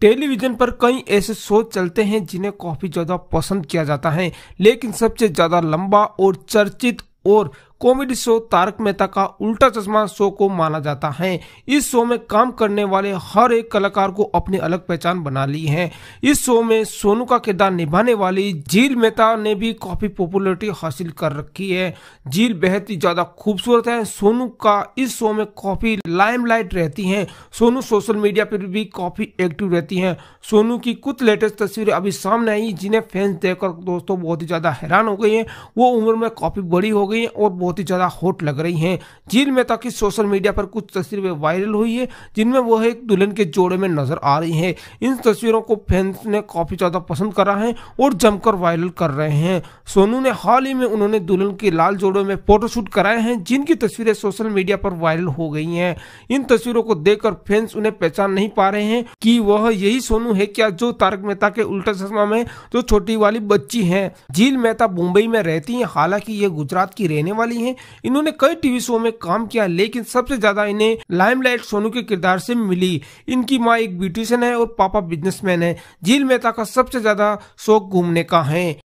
television पर कई ऐसे शो चलते हैं जिन्हें काफी ज्यादा पसंद किया जाता है लेकिन सबसे ज्यादा लंबा और चर्चित और कॉमेडी शो तारक मेहता का उल्टा चश्मा शो को माना जाता है इस शो में काम करने वाले हर एक कलाकार को अपनी अलग पहचान बना ली है इस शो में सोनू का किरदार निभाने वाली झील मेहता ने भी काफी पॉपुलरिटी हासिल कर रखी है झील बेहद ही ज्यादा खूबसूरत है सोनू का इस शो में काफी लाइमलाइट रहती है सोनू सोशल मीडिया पर भी काफी एक्टिव रहती है सोनू की कुछ लेटेस्ट तस्वीरें अभी सामने आई जिन्हें फैंस देखकर दोस्तों बहुत ही ज्यादा हैरान हो गई है वो उम्र में काफी बड़ी हो गई है और बहुत ही ज़्यादा हॉट लग रही हैं जिन में तक सोशल मीडिया पर कुछ तस्वीरें वायरल हुई है जिनमें वह एक दुल्हन के जोड़े में नजर आ रही है इन तस्वीरों को फैंस ने काफ़ी ज़्यादा पसंद करा है और जमकर वायरल कर रहे हैं सोनू ने हाल ही में उन्होंने दुल्हन के लाल जोड़े में फोटोशूट कराए हैं जिनकी तस्वीरें सोशल मीडिया पर वायरल हो गई हैं इन तस्वीरों को देखकर फैंस उन्हें पहचान नहीं पा रहे हैं कि वह यही सोनू है क्या जो तारक मेहता के उल्टा चश्मा में जो छोटी वाली बच्ची है झील मेहता मुंबई में रहती है हालांकि ये गुजरात की रहने वाली खिलाड़ी हैं इन्होंने कई टीवी शो में काम किया लेकिन सबसे ज्यादा इन्हें लाइमलाइट सोनू के किरदार से मिली इनकी माँ एक ब्यूटिशियन है और पापा बिजनेसमैन है झील मेहता का सबसे ज्यादा शौक घूमने का है